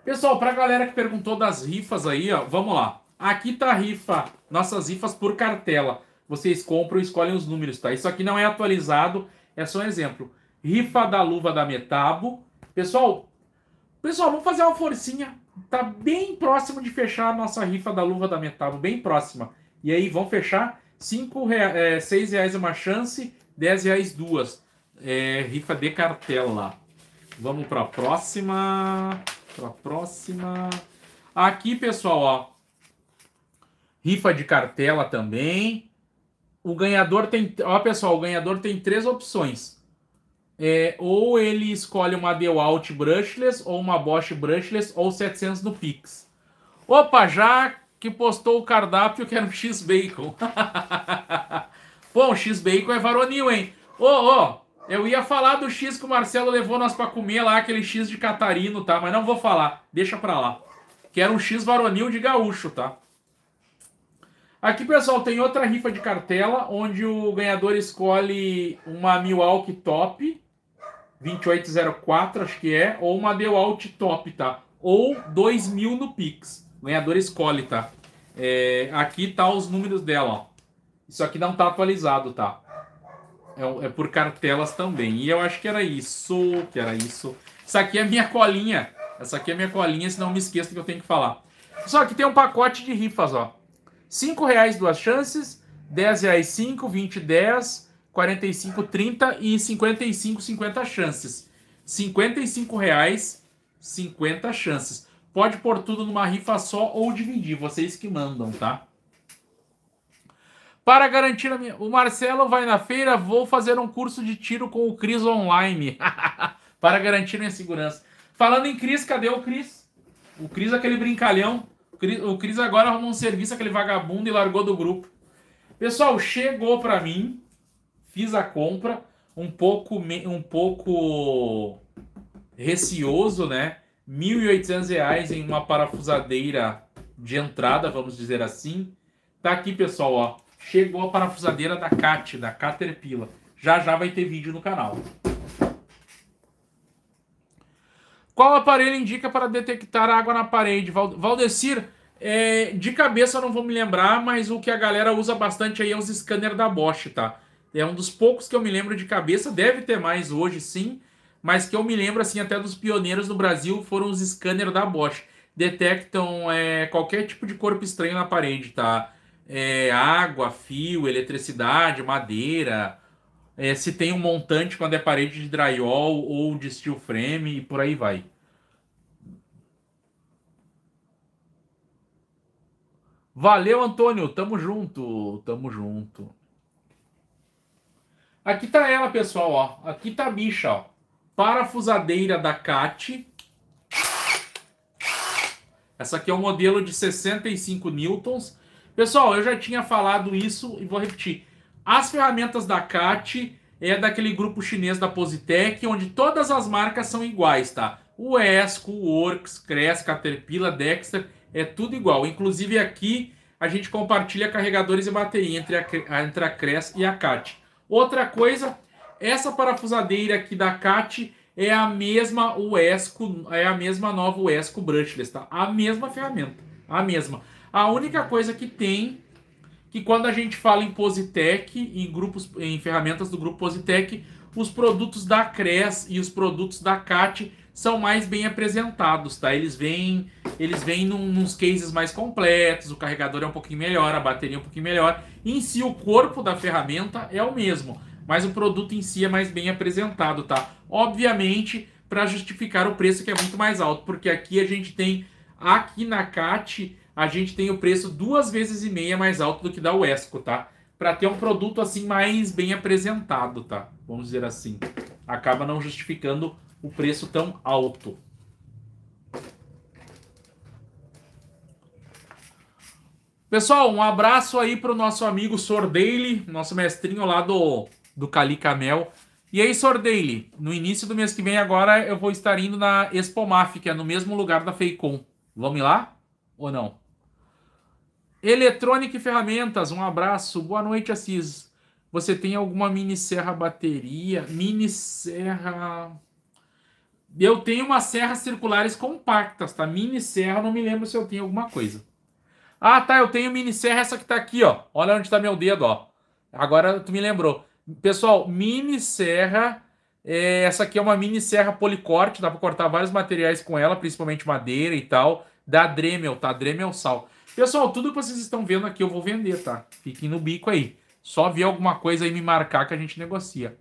Pessoal, para a galera que perguntou das rifas aí, ó, vamos lá. Aqui tá a rifa, nossas rifas por cartela. Vocês compram e escolhem os números, tá? Isso aqui não é atualizado, é só um exemplo. Rifa da luva da Metabo. Pessoal, pessoal, vamos fazer uma forcinha. Tá bem próximo de fechar a nossa rifa da luva da Metabo, bem próxima. E aí, vamos fechar? cinco reais, é, seis reais uma chance, dez reais duas. É, rifa de cartela. Vamos para a próxima. Para a próxima. Aqui, pessoal, ó rifa de cartela também. O ganhador tem. Ó, pessoal, o ganhador tem três opções. É, ou ele escolhe uma Dewalt brushless, ou uma Bosch brushless, ou 700 do Pix. Opa, já que postou o cardápio, quero <laughs> <laughs> um X-Bacon. Bom, X-Bacon é varonil, hein? Ô, oh, ô, oh, eu ia falar do X que o Marcelo levou nós para comer lá, aquele X de Catarino, tá? Mas não vou falar, deixa pra lá. Quero um X varonil de gaúcho, tá? Aqui, pessoal, tem outra rifa de cartela, onde o ganhador escolhe uma Milwaukee Top 2804, acho que é, ou uma Dewalt Top, tá? Ou 2000 no Pix. O ganhador escolhe, tá? É, aqui tá os números dela, ó. Isso aqui não tá atualizado, tá? É, é por cartelas também. E eu acho que era isso, que era isso. Isso aqui é minha colinha. Essa aqui é minha colinha, senão eu me esqueço do que eu tenho que falar. Só que tem um pacote de rifas, ó. 5 reais duas chances, 10 reais 5, 20, 10, 45, 30 e 55, 50 chances. 55 reais, 50 chances. Pode pôr tudo numa rifa só ou dividir, vocês que mandam, tá? Para garantir a minha... O Marcelo vai na feira, vou fazer um curso de tiro com o Cris online. <laughs> Para garantir minha segurança. Falando em Cris, cadê o Cris? O Cris, aquele brincalhão o Cris agora arrumou um serviço, aquele vagabundo, e largou do grupo. Pessoal, chegou para mim, fiz a compra, um pouco, um pouco receoso, né? R$ 1.800 em uma parafusadeira de entrada, vamos dizer assim. Tá aqui, pessoal, ó. Chegou a parafusadeira da Cat, da Caterpillar. Já já vai ter vídeo no canal. Qual aparelho indica para detectar água na parede? Valdecir, é, de cabeça não vou me lembrar, mas o que a galera usa bastante aí é os scanners da Bosch, tá? É um dos poucos que eu me lembro de cabeça, deve ter mais hoje sim, mas que eu me lembro assim até dos pioneiros no Brasil foram os scanners da Bosch. Detectam é, qualquer tipo de corpo estranho na parede, tá? É, água, fio, eletricidade, madeira, é, se tem um montante quando é parede de drywall ou de steel frame e por aí vai. Valeu, Antônio. Tamo junto. Tamo junto. Aqui tá ela, pessoal, ó. Aqui tá a bicha, ó. Parafusadeira da CAT. Essa aqui é o um modelo de 65 newtons. Pessoal, eu já tinha falado isso e vou repetir. As ferramentas da CAT é daquele grupo chinês da Positec, onde todas as marcas são iguais, tá? O ESCO, o Works, Cres, Caterpillar, Dexter, é tudo igual. Inclusive aqui a gente compartilha carregadores e bateria entre a, entre a Cres e a CAT. Outra coisa, essa parafusadeira aqui da CAT é a mesma UESCO, é a mesma nova UESCO Brushless, tá? A mesma ferramenta, a mesma. A única coisa que tem que quando a gente fala em Positec, em grupos, em ferramentas do grupo Positec, os produtos da Cres e os produtos da CAT são mais bem apresentados, tá? Eles vêm, eles vêm num, nos cases mais completos, o carregador é um pouquinho melhor, a bateria é um pouquinho melhor. Em si, o corpo da ferramenta é o mesmo, mas o produto em si é mais bem apresentado, tá? Obviamente, para justificar o preço que é muito mais alto, porque aqui a gente tem, aqui na CAT, a gente tem o preço duas vezes e meia mais alto do que da Wesco, tá? Para ter um produto assim mais bem apresentado, tá? Vamos dizer assim. Acaba não justificando o preço tão alto. Pessoal, um abraço aí pro nosso amigo Sordaily, nosso mestrinho lá do, do Cali Camel. E aí, Sordaily, no início do mês que vem agora eu vou estar indo na Expomaf, que é no mesmo lugar da Feicom. Vamos lá ou não? Eletrônica e Ferramentas, um abraço. Boa noite, Assis. Você tem alguma mini serra bateria? Mini serra. Eu tenho umas serras circulares compactas, tá? Mini serra, não me lembro se eu tenho alguma coisa. Ah, tá, eu tenho mini serra, essa que tá aqui, ó. Olha onde tá meu dedo, ó. Agora tu me lembrou. Pessoal, mini serra. É... essa aqui é uma mini serra policorte, dá para cortar vários materiais com ela, principalmente madeira e tal. Da Dremel, tá? Dremel Sal. Pessoal, tudo que vocês estão vendo aqui eu vou vender, tá? Fiquem no bico aí. Só ver alguma coisa aí me marcar que a gente negocia.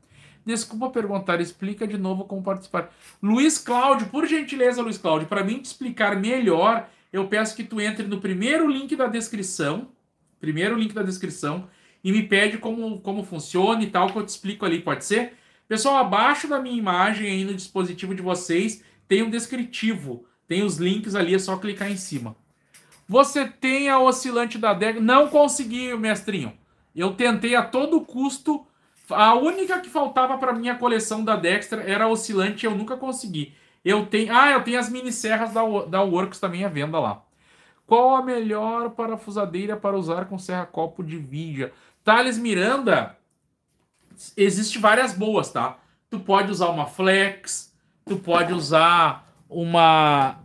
Desculpa perguntar, explica de novo como participar. Luiz Cláudio, por gentileza, Luiz Cláudio, para mim te explicar melhor, eu peço que tu entre no primeiro link da descrição, primeiro link da descrição, e me pede como, como funciona e tal, que eu te explico ali, pode ser? Pessoal, abaixo da minha imagem aí no dispositivo de vocês, tem um descritivo, tem os links ali, é só clicar em cima. Você tem a oscilante da Dega. Não consegui, mestrinho. Eu tentei a todo custo. A única que faltava para minha coleção da Dextra era a oscilante, eu nunca consegui. Eu tenho. Ah, eu tenho as mini serras da, da Works também à venda lá. Qual a melhor parafusadeira para usar com serra copo de vidia? Thales Miranda, existe várias boas, tá? Tu pode usar uma flex, tu pode usar uma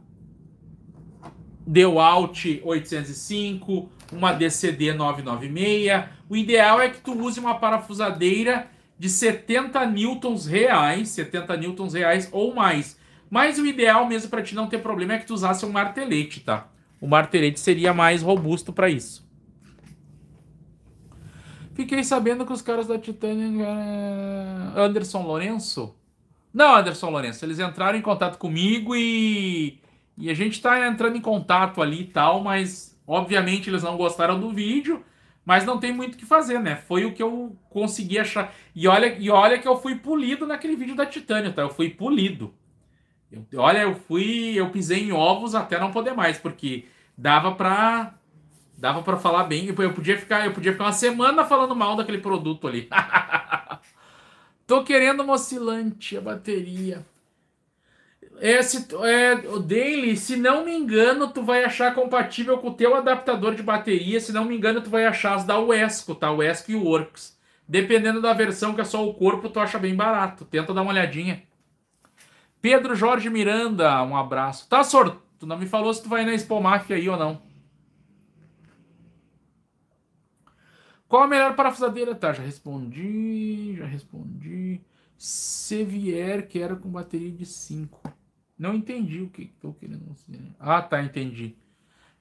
deu Alt 805, uma DCD 996. O ideal é que tu use uma parafusadeira de 70 newtons reais, 70 newtons reais ou mais. Mas o ideal mesmo para ti não ter problema é que tu usasse um martelete, tá? O martelete seria mais robusto para isso. Fiquei sabendo que os caras da Titânia... Eh, Anderson Lourenço? Não, Anderson Lourenço. Eles entraram em contato comigo e e a gente está entrando em contato ali e tal, mas obviamente eles não gostaram do vídeo, mas não tem muito o que fazer, né? Foi o que eu consegui achar. E olha, e olha que eu fui polido naquele vídeo da Titânia, tá? Eu fui polido. Eu, olha, eu fui, eu pisei em ovos até não poder mais, porque dava para dava para falar bem, eu podia ficar, eu podia ficar uma semana falando mal daquele produto ali. <laughs> Tô querendo uma oscilante, a bateria. É, se, é, Daily, se não me engano, tu vai achar compatível com o teu adaptador de bateria. Se não me engano, tu vai achar as da Wesco, tá? Wesco e Works. Dependendo da versão, que é só o corpo, tu acha bem barato. Tenta dar uma olhadinha. Pedro Jorge Miranda, um abraço. Tá, sorto. tu não me falou se tu vai na Expo Mafia aí ou não. Qual a melhor parafusadeira? Tá, já respondi, já respondi. Se vier, quero com bateria de 5. Não entendi o que estou querendo. Né? Ah, tá, entendi.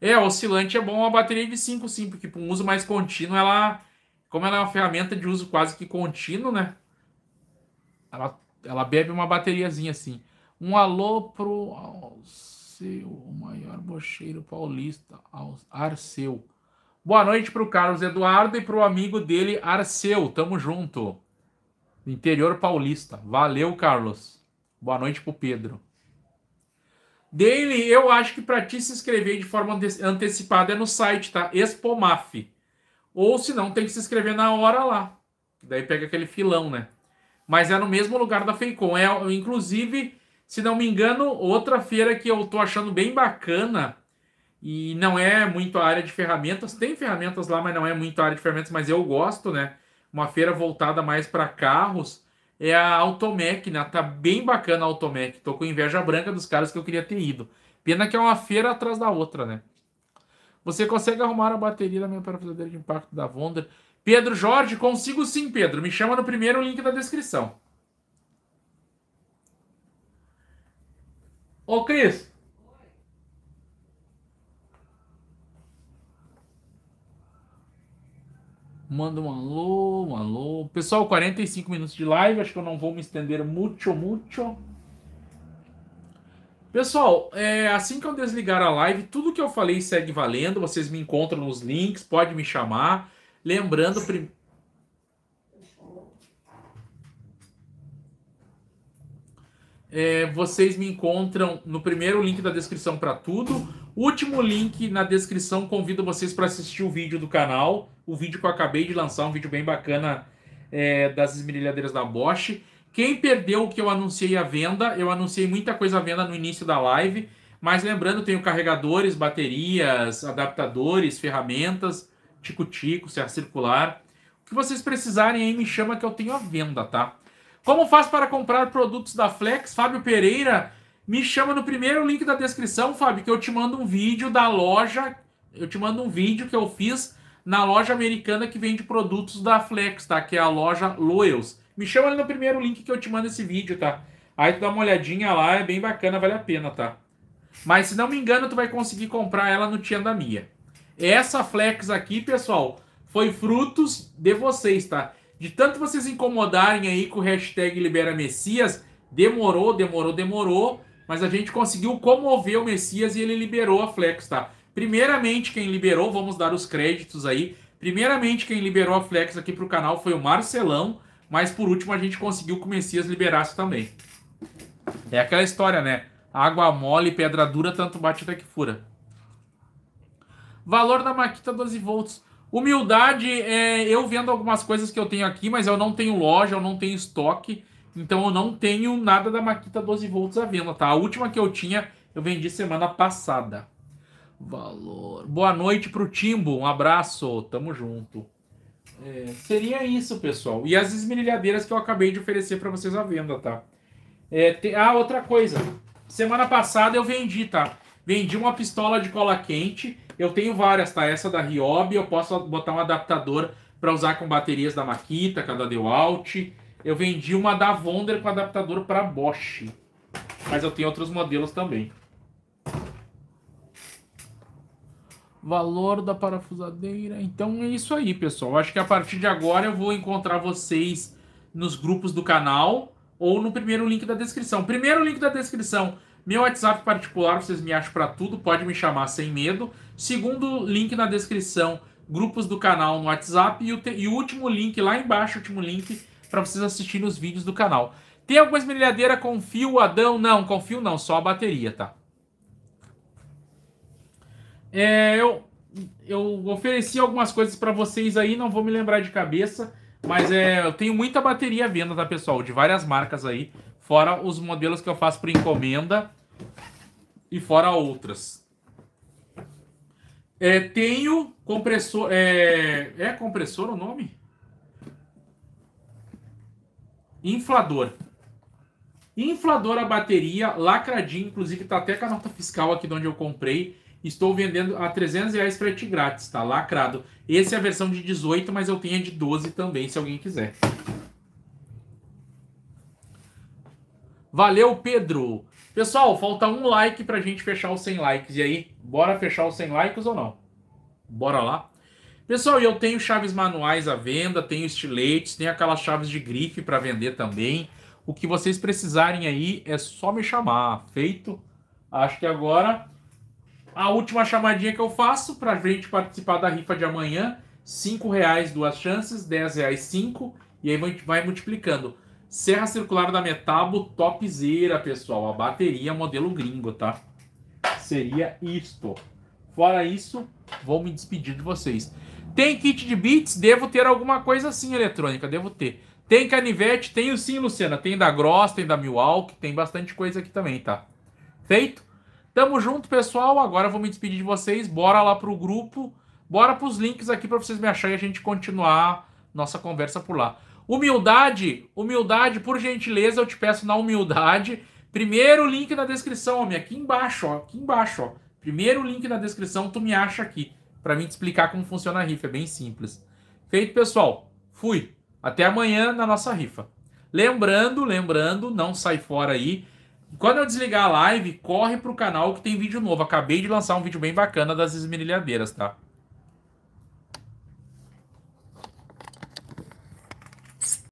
É, oscilante é bom uma bateria de 5, sim, porque para um uso mais contínuo, ela. Como ela é uma ferramenta de uso quase que contínuo, né? Ela, ela bebe uma bateriazinha assim. Um alô pro Alceu, o maior bocheiro paulista, Arceu. Boa noite pro Carlos Eduardo e pro amigo dele, Arceu. Tamo junto. Interior paulista. Valeu, Carlos. Boa noite pro Pedro. Dele, eu acho que para ti se inscrever de forma antecipada é no site, tá? Expomaf. Ou se não, tem que se inscrever na hora lá. Daí pega aquele filão, né? Mas é no mesmo lugar da Feicom. É, inclusive, se não me engano, outra feira que eu tô achando bem bacana e não é muito a área de ferramentas. Tem ferramentas lá, mas não é muito a área de ferramentas, mas eu gosto, né? Uma feira voltada mais para carros é a Automec, né? Tá bem bacana a Automec. Tô com inveja branca dos caras que eu queria ter ido. Pena que é uma feira atrás da outra, né? Você consegue arrumar a bateria da minha parafusadeira de impacto da Wonder? Pedro Jorge, consigo sim, Pedro. Me chama no primeiro link da descrição. Ô, Cris, Manda um alô, um alô. Pessoal, 45 minutos de live. Acho que eu não vou me estender muito, muito. Pessoal, é, assim que eu desligar a live, tudo que eu falei segue valendo. Vocês me encontram nos links, pode me chamar. Lembrando, prim... É, vocês me encontram no primeiro link da descrição para tudo. Último link na descrição, convido vocês para assistir o vídeo do canal, o vídeo que eu acabei de lançar, um vídeo bem bacana é, das esmerilhadeiras da Bosch. Quem perdeu o que eu anunciei à venda, eu anunciei muita coisa à venda no início da live, mas lembrando, tenho carregadores, baterias, adaptadores, ferramentas, tico-tico, serra circular. O que vocês precisarem aí me chama que eu tenho à venda, tá? Como faz para comprar produtos da Flex? Fábio Pereira, me chama no primeiro link da descrição, Fábio, que eu te mando um vídeo da loja. Eu te mando um vídeo que eu fiz na loja americana que vende produtos da Flex, tá? Que é a loja Loews. Me chama ali no primeiro link que eu te mando esse vídeo, tá? Aí tu dá uma olhadinha lá, é bem bacana, vale a pena, tá? Mas se não me engano, tu vai conseguir comprar ela no Tia da Mia. Essa Flex aqui, pessoal, foi frutos de vocês, tá? De tanto vocês incomodarem aí com o hashtag Libera Messias, demorou, demorou, demorou mas a gente conseguiu comover o Messias e ele liberou a Flex, tá? Primeiramente, quem liberou, vamos dar os créditos aí. Primeiramente, quem liberou a Flex aqui para o canal foi o Marcelão, mas por último a gente conseguiu que o Messias liberasse também. É aquela história, né? Água mole, pedra dura, tanto bate até que fura. Valor da Maquita 12 volts. Humildade, é, eu vendo algumas coisas que eu tenho aqui, mas eu não tenho loja, eu não tenho estoque. Então eu não tenho nada da Makita 12 volts à venda, tá? A última que eu tinha, eu vendi semana passada. Valor. Boa noite pro Timbo, um abraço, tamo junto. É, seria isso, pessoal. E as esmerilhadeiras que eu acabei de oferecer para vocês à venda, tá? É, te... Ah, outra coisa. Semana passada eu vendi, tá? Vendi uma pistola de cola quente. Eu tenho várias, tá? Essa da Ryobi, eu posso botar um adaptador para usar com baterias da Makita, cada Dewalt. Eu vendi uma da Wonder com adaptador para Bosch. Mas eu tenho outros modelos também. Valor da parafusadeira. Então é isso aí, pessoal. Acho que a partir de agora eu vou encontrar vocês nos grupos do canal ou no primeiro link da descrição. Primeiro link da descrição, meu WhatsApp particular, vocês me acham para tudo, pode me chamar sem medo. Segundo link na descrição, grupos do canal no WhatsApp e o, te... e o último link lá embaixo, último link para vocês assistirem os vídeos do canal. Tem alguma esmerilhadeira com fio, Adão? Não, com fio não, só a bateria, tá? É, eu, eu ofereci algumas coisas para vocês aí, não vou me lembrar de cabeça, mas é, eu tenho muita bateria à venda, tá, pessoal? De várias marcas aí, fora os modelos que eu faço por encomenda e fora outras. É, tenho compressor. É, é compressor o nome? Inflador. Inflador a bateria, lacradinho, inclusive tá até com a nota fiscal aqui de onde eu comprei. Estou vendendo a 300 reais frete grátis, tá lacrado. Esse é a versão de 18, mas eu tenho a de 12 também, se alguém quiser. Valeu, Pedro. Pessoal, falta um like pra gente fechar os 100 likes. E aí, bora fechar os 100 likes ou não? Bora lá? Pessoal, eu tenho chaves manuais à venda, tenho estiletes, tenho aquelas chaves de grife para vender também. O que vocês precisarem aí é só me chamar, feito? Acho que agora a última chamadinha que eu faço para a gente participar da rifa de amanhã, cinco reais duas chances, dez reais cinco e aí gente vai multiplicando. Serra circular da Metabo, topzera, pessoal. A bateria modelo gringo, tá? Seria isto. Fora isso, vou me despedir de vocês. Tem kit de beats, Devo ter alguma coisa assim eletrônica, devo ter. Tem canivete? Tenho sim, Luciana. Tem da Gross, tem da Milwaukee, tem bastante coisa aqui também, tá? Feito? Tamo junto, pessoal. Agora eu vou me despedir de vocês. Bora lá pro grupo. Bora pros links aqui para vocês me acharem e a gente continuar nossa conversa por lá. Humildade, humildade, por gentileza, eu te peço na humildade. Primeiro link na descrição, homem, aqui embaixo, ó, aqui embaixo, ó. Primeiro link na descrição, tu me acha aqui para mim te explicar como funciona a rifa. É bem simples. Feito, pessoal. Fui. Até amanhã na nossa rifa. Lembrando, lembrando, não sai fora aí. Quando eu desligar a live, corre pro canal que tem vídeo novo. Acabei de lançar um vídeo bem bacana das esmerilhadeiras, tá?